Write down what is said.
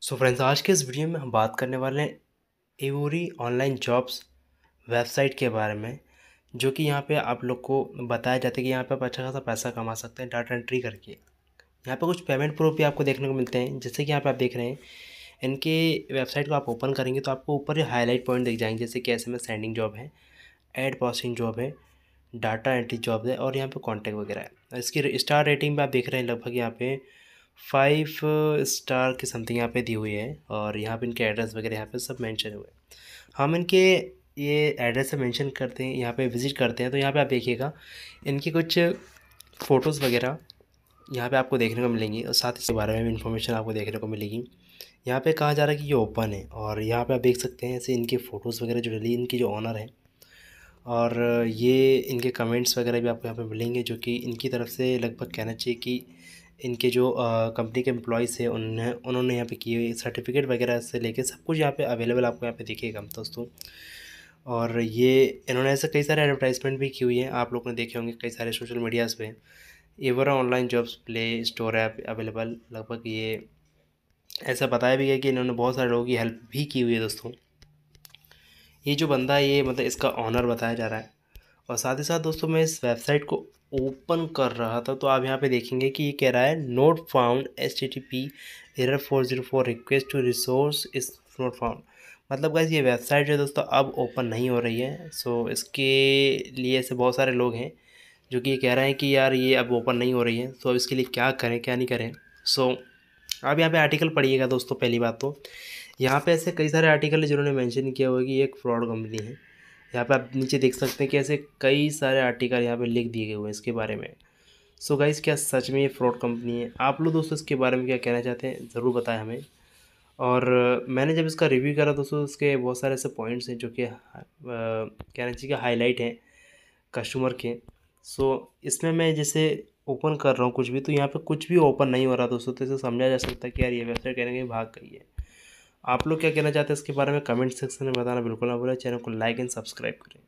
सो so friends आज के इस वीडियो में हम बात करने वाले हैं एवोरी ऑनलाइन जॉब्स वेबसाइट के बारे में जो कि यहाँ पे आप लोग को बताया जाता है कि यहाँ पे आप अच्छा खासा पैसा कमा सकते हैं डाटा एंट्री करके यहाँ पे कुछ पेमेंट प्रूफ भी आपको देखने को मिलते हैं जैसे कि यहाँ पे आप देख रहे हैं इनके वेबसाइट को आप ओपन करेंगे तो आपको ऊपर हाईलाइट पॉइंट दिख जाएंगे जैसे कि एस एम सेंडिंग जॉब है एड पॉसिंग जॉब है डाटा एंट्री जॉब है और यहाँ पर कॉन्टैक्ट वगैरह है इसकी स्टार रेटिंग भी आप देख रहे हैं लगभग यहाँ पर फाइव स्टार के समथिंग यहाँ पे दी हुई है और यहाँ पे इनके एड्रेस वगैरह यहाँ पे सब मेंशन हुए हम इनके ये एड्रेस मेंशन करते हैं यहाँ पे विज़िट करते हैं तो यहाँ पे आप देखिएगा इनकी कुछ फ़ोटोज़ वगैरह यहाँ पे आपको देखने को मिलेंगी और साथ इसके बारे में भी इन्फॉर्मेशन आपको देखने को मिलेगी यहाँ पर कहा जा रहा है कि ये ओपन है और यहाँ पर आप देख सकते हैं ऐसे इनकी फ़ोटोज़ वगैरह जो डली इनकी जो ऑनर हैं और ये इनके कमेंट्स वगैरह भी आपको यहाँ पर मिलेंगे जो कि इनकी तरफ से लगभग कहना चाहिए कि इनके जो कंपनी के एम्प्लॉयज़ है उन्होंने उन्होंने यहाँ पे किए सर्टिफिकेट वगैरह से लेके सब कुछ यहाँ पे अवेलेबल आपको यहाँ पे दिखेगा दोस्तों और ये इन्होंने ऐसे कई सारे एडवर्टाइजमेंट भी की हुई है आप लोग ने देखे होंगे कई सारे सोशल मीडियाज़ पे ever online jobs play store app available लगभग ये ऐसा बताया भी गया कि इन्होंने बहुत सारे लोगों की हेल्प भी की हुई है दोस्तों ये जो बंदा है ये मतलब इसका ऑनर बताया जा रहा है और साथ ही साथ दोस्तों मैं इस वेबसाइट को ओपन कर रहा था तो आप यहाँ पे देखेंगे कि ये कह रहा है not found S T T P error four zero four request to resource is not found मतलब गाइज ये वेबसाइट जो है दोस्तों अब ओपन नहीं हो रही है सो so, इसके लिए ऐसे बहुत सारे लोग हैं जो कि ये कह रहे हैं कि यार ये अब ओपन नहीं हो रही है सो so, इसके लिए क्या करें क्या नहीं करें सो so, आप यहाँ पे आर्टिकल पढ़िएगा दोस्तों पहली बात तो यहाँ पे ऐसे कई सारे आर्टिकल जिन्होंने मेंशन किया हुआ कि ये एक फ्रॉड कंपनी है यहाँ पे आप नीचे देख सकते हैं कि ऐसे कई सारे आर्टिकल यहाँ पे लिख दिए गए हुए हैं इसके बारे में सो so गाइज़ क्या सच में ये फ्रॉड कंपनी है आप लोग दोस्तों इसके बारे में क्या कहना चाहते हैं ज़रूर बताएं हमें और मैंने जब इसका रिव्यू करा दोस्तों इसके बहुत सारे ऐसे पॉइंट्स हैं जो कि कहना चाहिए कि हाईलाइट हैं कस्टमर के सो so, इसमें मैं जैसे ओपन कर रहा हूँ कुछ भी तो यहाँ पर कुछ भी ओपन नहीं हो रहा दोस्तों तो इसे समझा जा सकता है कि यार ये वेबसाइट कहने के भाग गई है आप लोग क्या कहना चाहते हैं इसके बारे में कमेंट सेक्शन में बताना बिल्कुल ना भूलें चैनल को लाइक एंड सब्सक्राइब करें